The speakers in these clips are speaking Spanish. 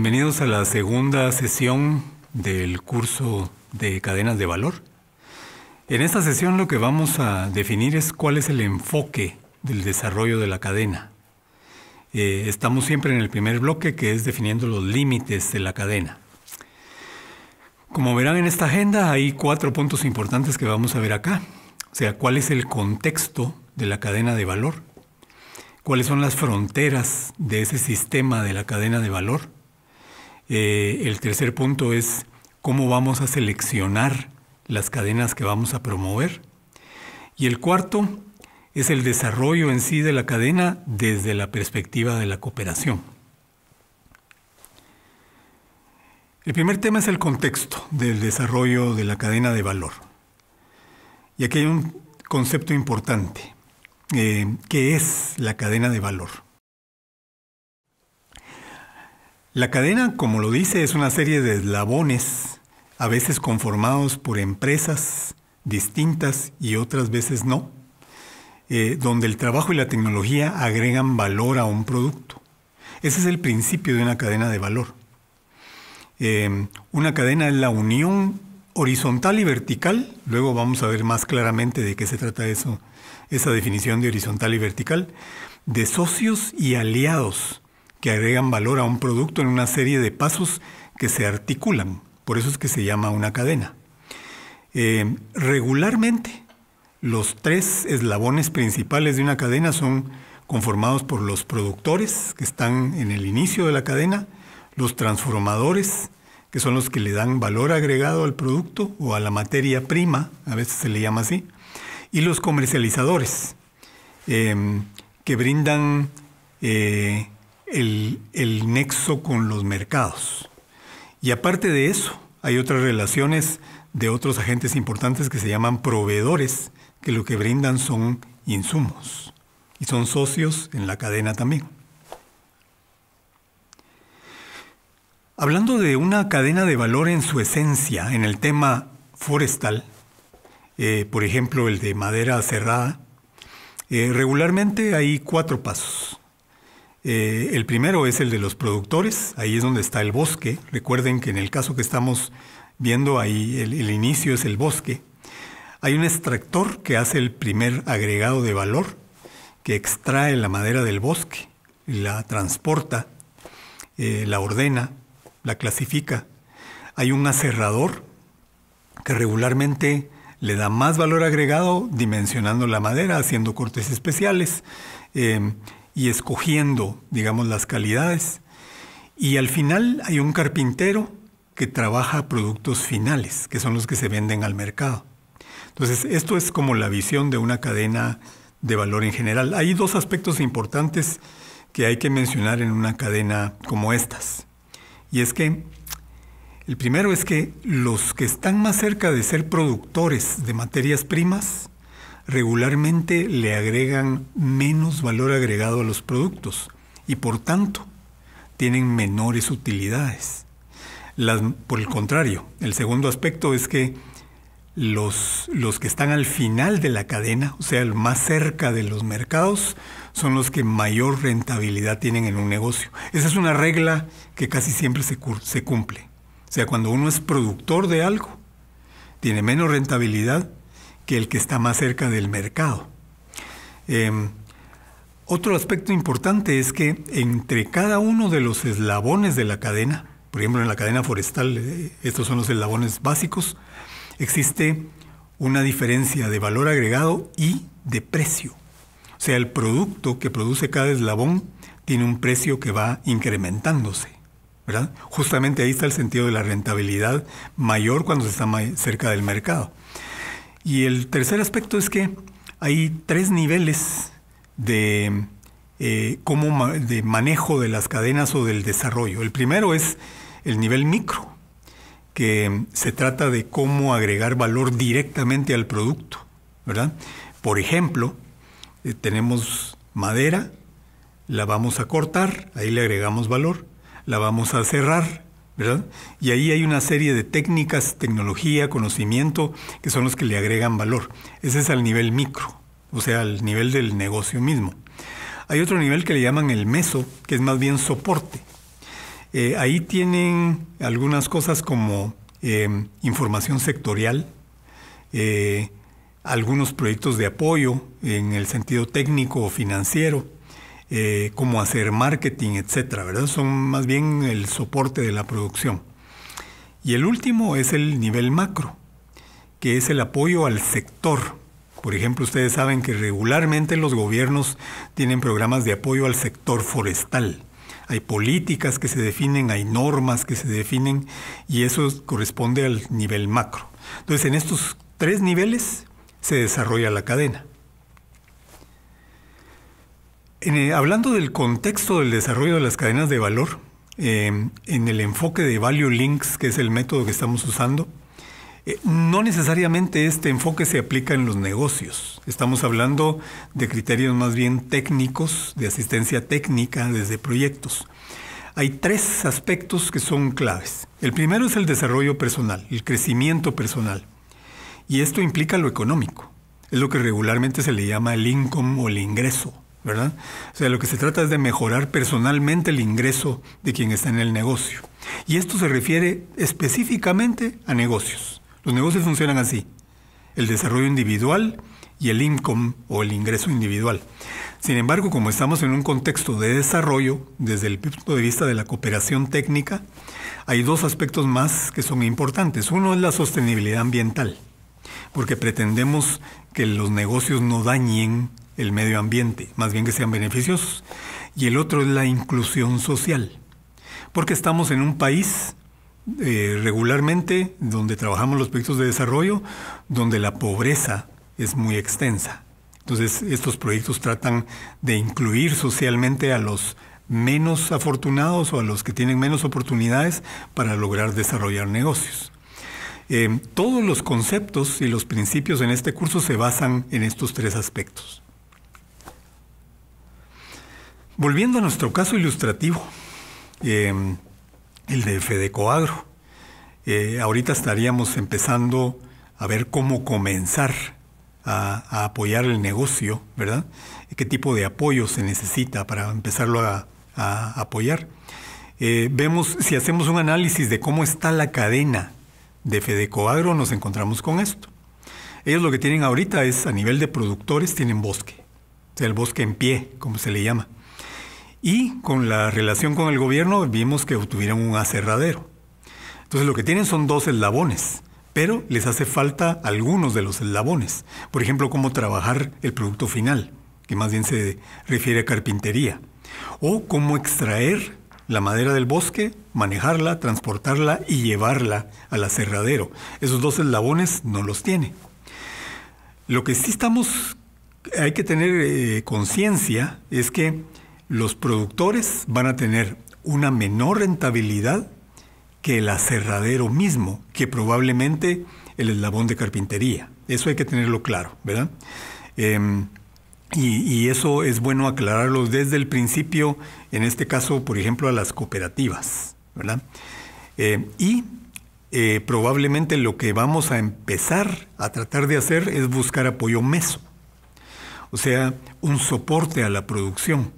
Bienvenidos a la segunda sesión del curso de cadenas de valor. En esta sesión lo que vamos a definir es cuál es el enfoque del desarrollo de la cadena. Eh, estamos siempre en el primer bloque que es definiendo los límites de la cadena. Como verán en esta agenda hay cuatro puntos importantes que vamos a ver acá. O sea, cuál es el contexto de la cadena de valor, cuáles son las fronteras de ese sistema de la cadena de valor, eh, el tercer punto es cómo vamos a seleccionar las cadenas que vamos a promover. Y el cuarto es el desarrollo en sí de la cadena desde la perspectiva de la cooperación. El primer tema es el contexto del desarrollo de la cadena de valor. Y aquí hay un concepto importante. Eh, ¿Qué es la cadena de valor? La cadena, como lo dice, es una serie de eslabones, a veces conformados por empresas distintas y otras veces no, eh, donde el trabajo y la tecnología agregan valor a un producto. Ese es el principio de una cadena de valor. Eh, una cadena es la unión horizontal y vertical, luego vamos a ver más claramente de qué se trata eso, esa definición de horizontal y vertical, de socios y aliados que agregan valor a un producto en una serie de pasos que se articulan. Por eso es que se llama una cadena. Eh, regularmente, los tres eslabones principales de una cadena son conformados por los productores, que están en el inicio de la cadena, los transformadores, que son los que le dan valor agregado al producto o a la materia prima, a veces se le llama así, y los comercializadores, eh, que brindan eh, el, nexo con los mercados. Y aparte de eso, hay otras relaciones de otros agentes importantes que se llaman proveedores, que lo que brindan son insumos y son socios en la cadena también. Hablando de una cadena de valor en su esencia, en el tema forestal, eh, por ejemplo el de madera cerrada, eh, regularmente hay cuatro pasos. Eh, el primero es el de los productores, ahí es donde está el bosque. Recuerden que en el caso que estamos viendo ahí, el, inicio es el bosque. Hay un extractor que hace el primer agregado de valor, que extrae la madera del bosque, la transporta, eh, la ordena, la clasifica. Hay un aserrador que regularmente le da más valor agregado dimensionando la madera, haciendo cortes especiales. Em, y escogiendo, digamos, las calidades. Y al final hay un carpintero que trabaja productos finales, que son los que se venden al mercado. Entonces, esto es como la visión de una cadena de valor en general. Hay dos aspectos importantes que hay que mencionar en una cadena como estas. Y es que el primero es que los que están más cerca de ser productores de materias primas regularmente le agregan menos valor agregado a los productos y por tanto tienen menores utilidades. por el contrario, el segundo aspecto es que los, los que están al final de la cadena, o sea, más cerca de los mercados, son los que mayor rentabilidad tienen en un negocio. Esa es una regla que casi siempre se, se cumple. O sea, cuando uno es productor de algo, tiene menos rentabilidad que el que está más cerca del mercado. Em, otro aspecto importante es que entre cada uno de los eslabones de la cadena, por ejemplo en la cadena forestal, eh, estos son los eslabones básicos, existe una diferencia de valor agregado y de precio. O sea, el producto que produce cada eslabón tiene un precio que va incrementándose. Justamente ahí está el sentido de la rentabilidad mayor cuando se está cerca del mercado. Y el tercer aspecto es que hay tres niveles de, eh, de manejo de las cadenas o del desarrollo. El primero es el nivel micro, que se trata de cómo agregar valor directamente al producto, ¿verdad? Por ejemplo, eh, tenemos madera, la vamos a cortar, ahí le agregamos valor, la vamos a cerrar, y ahí hay una serie de técnicas, tecnología, conocimiento, que son los que le agregan valor. Ese es al nivel micro, o sea, al nivel del negocio mismo. Hay otro nivel que le llaman el meso, que es más bien soporte. Eh, ahí tienen algunas cosas como em, información sectorial, eh, algunos proyectos de apoyo en el sentido técnico o financiero, eh, cómo hacer marketing, etcétera, ¿verdad? Son más bien el soporte de la producción. Y el último es el nivel macro, que es el apoyo al sector. Por ejemplo, ustedes saben que regularmente los gobiernos tienen programas de apoyo al sector forestal. Hay políticas que se definen, hay normas que se definen y eso corresponde al nivel macro. Entonces, en estos tres niveles se desarrolla la cadena. Eh, hablando del contexto del desarrollo de las cadenas de valor, eh, en el enfoque de Value Links, que es el método que estamos usando, eh, no necesariamente este enfoque se aplica en los negocios. Estamos hablando de criterios más bien técnicos, de asistencia técnica desde proyectos. Hay tres aspectos que son claves. El primero es el desarrollo personal, el crecimiento personal. Y esto implica lo económico. Es lo que regularmente se le llama el income o el ingreso. ¿verdad? O sea, lo que se trata es de mejorar personalmente el ingreso de quien está en el negocio. Y esto se refiere específicamente a negocios. Los negocios funcionan así, el desarrollo individual y el income o el ingreso individual. Sin embargo, como estamos en un contexto de desarrollo, desde el punto de vista de la cooperación técnica, hay dos aspectos más que son importantes. Uno es la sostenibilidad ambiental, porque pretendemos que los negocios no dañen el medio ambiente, más bien que sean beneficiosos. Y el otro es la inclusión social, porque estamos en un país eh, regularmente donde trabajamos los proyectos de desarrollo, donde la pobreza es muy extensa. Entonces, estos proyectos tratan de incluir socialmente a los menos afortunados o a los que tienen menos oportunidades para lograr desarrollar negocios. Eh, todos los conceptos y los principios en este curso se basan en estos tres aspectos. Volviendo a nuestro caso ilustrativo, em, el de Fedecoagro, eh, ahorita estaríamos empezando a ver cómo comenzar a, apoyar el negocio, ¿verdad? ¿Qué tipo de apoyo se necesita para empezarlo a, apoyar? Eh, vemos, si hacemos un análisis de cómo está la cadena de Fedecoagro, nos encontramos con esto. Ellos lo que tienen ahorita es, a nivel de productores, tienen bosque, el bosque en pie, como se le llama. Y con la relación con el gobierno vimos que obtuvieron un aserradero. Entonces lo que tienen son dos eslabones, pero les hace falta algunos de los eslabones. Por ejemplo, cómo trabajar el producto final, que más bien se refiere a carpintería. O cómo extraer la madera del bosque, manejarla, transportarla y llevarla al aserradero. Esos dos eslabones no los tiene. Lo que sí estamos, hay que tener eh, conciencia es que los productores van a tener una menor rentabilidad que el aserradero mismo, que probablemente el eslabón de carpintería. Eso hay que tenerlo claro, ¿verdad? Em, y, eso es bueno aclararlo desde el principio, en este caso, por ejemplo, a las cooperativas, ¿verdad? Em, y eh, probablemente lo que vamos a empezar a tratar de hacer es buscar apoyo meso, o sea, un soporte a la producción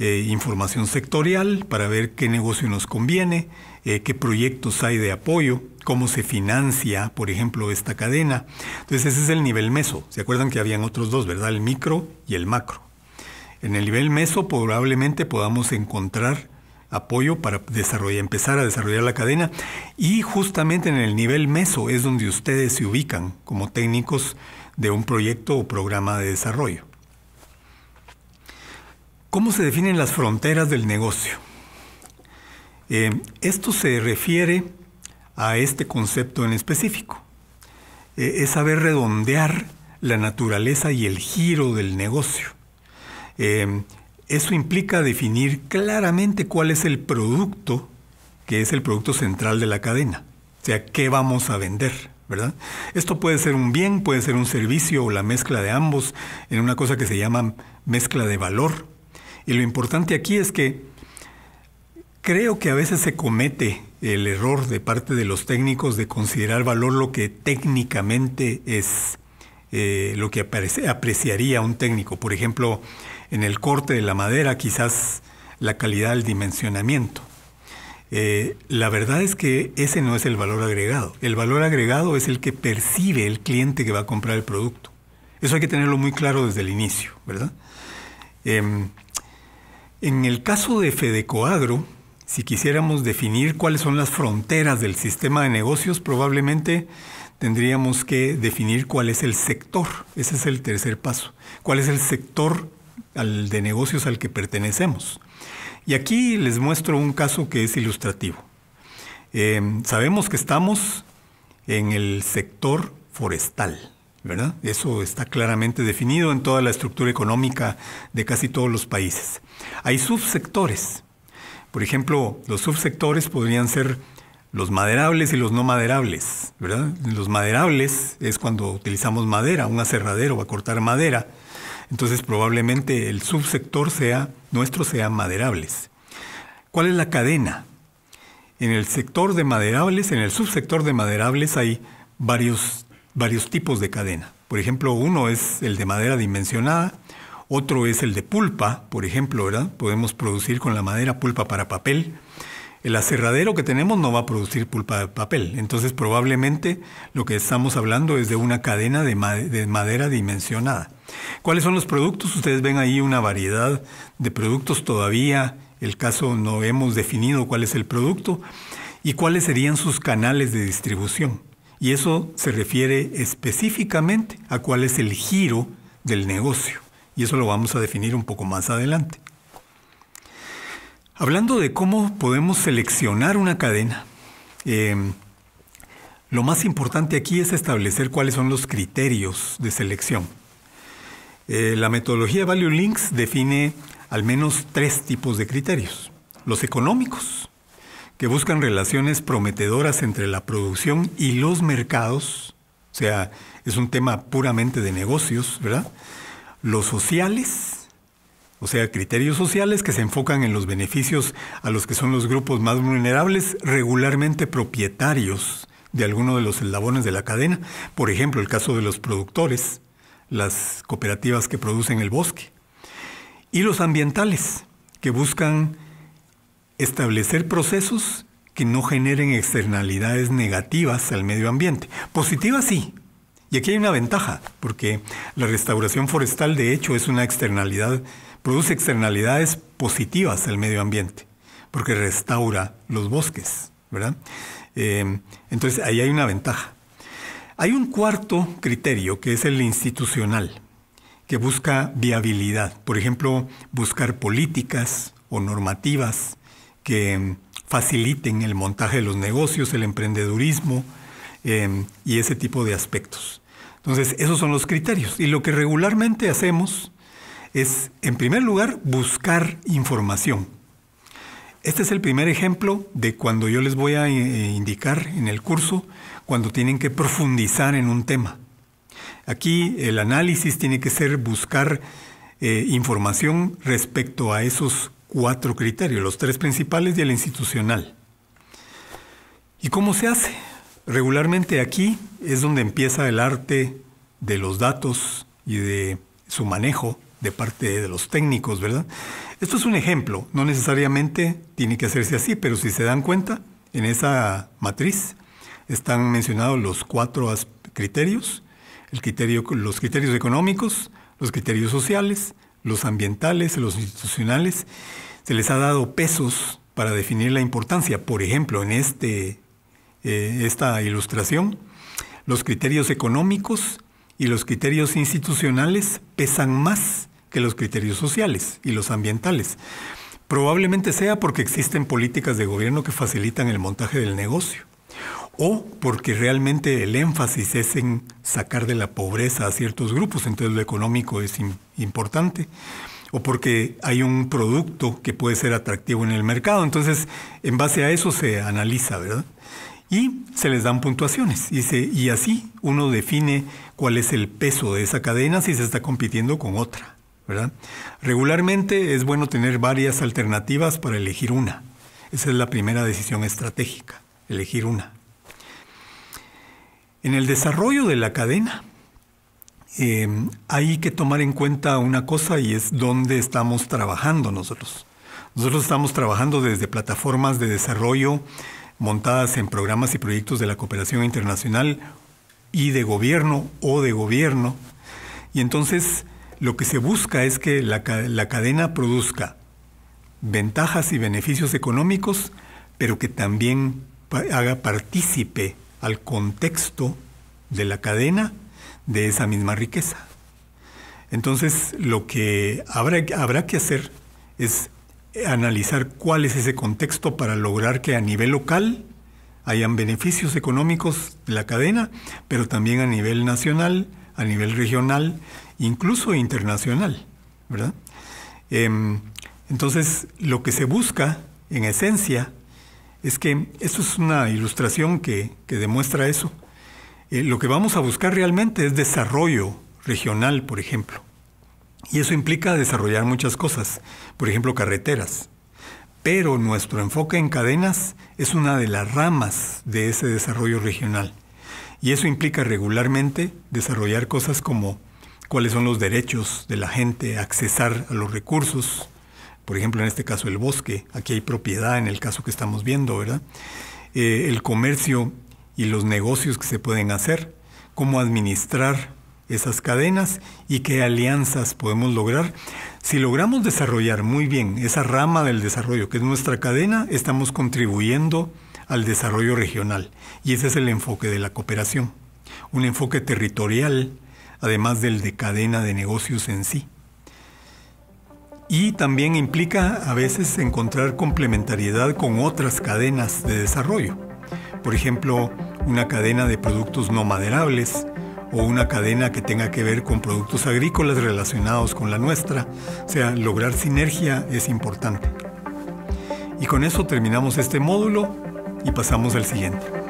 eh, información sectorial para ver qué negocio nos conviene, eh, qué proyectos hay de apoyo, cómo se financia, por ejemplo, esta cadena. Entonces ese es el nivel meso. ¿Se acuerdan que habían otros dos, verdad? El micro y el macro. En el nivel meso probablemente podamos encontrar apoyo para desarrollar, empezar a desarrollar la cadena. Y justamente en el nivel meso es donde ustedes se ubican como técnicos de un proyecto o programa de desarrollo. ¿Cómo se definen las fronteras del negocio? Eh, esto se refiere a este concepto en específico. Eh, es saber redondear la naturaleza y el giro del negocio. Eh, eso implica definir claramente cuál es el producto que es el producto central de la cadena. O sea, qué vamos a vender, ¿verdad? Esto puede ser un bien, puede ser un servicio o la mezcla de ambos en una cosa que se llama mezcla de valor. Y lo importante aquí es que creo que a veces se comete el error de parte de los técnicos de considerar valor lo que técnicamente es eh, lo que apreciaría un técnico. Por ejemplo, en el corte de la madera, quizás la calidad del dimensionamiento. Eh, la verdad es que ese no es el valor agregado. El valor agregado es el que percibe el cliente que va a comprar el producto. Eso hay que tenerlo muy claro desde el inicio, ¿verdad? Em, en el caso de Fedecoagro, si quisiéramos definir cuáles son las fronteras del sistema de negocios, probablemente tendríamos que definir cuál es el sector. Ese es el tercer paso. ¿Cuál es el sector de negocios al que pertenecemos? Y aquí les muestro un caso que es ilustrativo. Eh, sabemos que estamos en el sector forestal. Eso está claramente definido en toda la estructura económica de casi todos los países. Hay subsectores. Por ejemplo, los subsectores podrían ser los maderables y los no maderables, ¿verdad? Los maderables es cuando utilizamos madera, un aserradero va a cortar madera. Entonces probablemente el subsector sea nuestro sea maderables. ¿Cuál es la cadena? En el sector de maderables, en el subsector de maderables hay varios varios tipos de cadena. Por ejemplo, uno es el de madera dimensionada, otro es el de pulpa, por ejemplo, ¿verdad? Podemos producir con la madera pulpa para papel. El aserradero que tenemos no va a producir pulpa de papel, entonces probablemente lo que estamos hablando es de una cadena de, de madera dimensionada. ¿Cuáles son los productos? Ustedes ven ahí una variedad de productos todavía. El caso no hemos definido cuál es el producto y cuáles serían sus canales de distribución. Y eso se refiere específicamente a cuál es el giro del negocio. Y eso lo vamos a definir un poco más adelante. Hablando de cómo podemos seleccionar una cadena, em, lo más importante aquí es establecer cuáles son los criterios de selección. Eh, la metodología Value Links define al menos tres tipos de criterios. Los económicos, que buscan relaciones prometedoras entre la producción y los mercados, o sea, es un tema puramente de negocios, ¿verdad? Los sociales, o sea, criterios sociales que se enfocan en los beneficios a los que son los grupos más vulnerables, regularmente propietarios de alguno de los eslabones de la cadena, por ejemplo, el caso de los productores, las cooperativas que producen el bosque, y los ambientales, que buscan establecer procesos que no generen externalidades negativas al medio ambiente. Positivas sí. Y aquí hay una ventaja, porque la restauración forestal de hecho es una externalidad, produce externalidades positivas al medio ambiente, porque restaura los bosques, ¿verdad? Em, entonces ahí hay una ventaja. Hay un cuarto criterio que es el institucional, que busca viabilidad, por ejemplo, buscar políticas o normativas que faciliten el montaje de los negocios, el emprendedurismo eh, y ese tipo de aspectos. Entonces, esos son los criterios. Y lo que regularmente hacemos es, en primer lugar, buscar información. Este es el primer ejemplo de cuando yo les voy a eh, indicar en el curso cuando tienen que profundizar en un tema. Aquí el análisis tiene que ser buscar eh, información respecto a esos cuatro criterios, los tres principales y el institucional. ¿Y cómo se hace? Regularmente aquí es donde empieza el arte de los datos y de su manejo de parte de los técnicos, ¿verdad? Esto es un ejemplo, no necesariamente tiene que hacerse así, pero si se dan cuenta, en esa matriz están mencionados los cuatro criterios, el criterio, los criterios económicos, los criterios sociales, los ambientales, los institucionales, se les ha dado pesos para definir la importancia. Por ejemplo, en este, eh, esta ilustración, los criterios económicos y los criterios institucionales pesan más que los criterios sociales y los ambientales. Probablemente sea porque existen políticas de gobierno que facilitan el montaje del negocio o porque realmente el énfasis es en sacar de la pobreza a ciertos grupos, entonces lo económico es importante, o porque hay un producto que puede ser atractivo en el mercado, entonces en base a eso se analiza, ¿verdad? Y se les dan puntuaciones y, así uno define cuál es el peso de esa cadena si se está compitiendo con otra, ¿verdad? Regularmente es bueno tener varias alternativas para elegir una. Esa es la primera decisión estratégica, elegir una. En el desarrollo de la cadena eh, hay que tomar en cuenta una cosa y es dónde estamos trabajando nosotros. Nosotros estamos trabajando desde plataformas de desarrollo montadas en programas y proyectos de la cooperación internacional y de gobierno o de gobierno. Y entonces lo que se busca es que la cadena produzca ventajas y beneficios económicos, pero que también haga partícipe al contexto de la cadena de esa misma riqueza. Entonces, lo que habrá, habrá que hacer es analizar cuál es ese contexto para lograr que a nivel local hayan beneficios económicos de la cadena, pero también a nivel nacional, a nivel regional, incluso internacional. Em, entonces, lo que se busca, en esencia, es que esto es una ilustración que, demuestra eso. Eh, lo que vamos a buscar realmente es desarrollo regional, por ejemplo. Y eso implica desarrollar muchas cosas, por ejemplo, carreteras. Pero nuestro enfoque en cadenas es una de las ramas de ese desarrollo regional. Y eso implica regularmente desarrollar cosas como cuáles son los derechos de la gente, accesar a los recursos, por ejemplo, en este caso el bosque, aquí hay propiedad en el caso que estamos viendo, ¿verdad? Eh, el comercio y los negocios que se pueden hacer, cómo administrar esas cadenas y qué alianzas podemos lograr. Si logramos desarrollar muy bien esa rama del desarrollo que es nuestra cadena, estamos contribuyendo al desarrollo regional y ese es el enfoque de la cooperación, un enfoque territorial, además del de cadena de negocios en sí y también implica a veces encontrar complementariedad con otras cadenas de desarrollo. Por ejemplo, una cadena de productos no maderables o una cadena que tenga que ver con productos agrícolas relacionados con la nuestra. O sea, lograr sinergia es importante. Y con eso terminamos este módulo y pasamos al siguiente.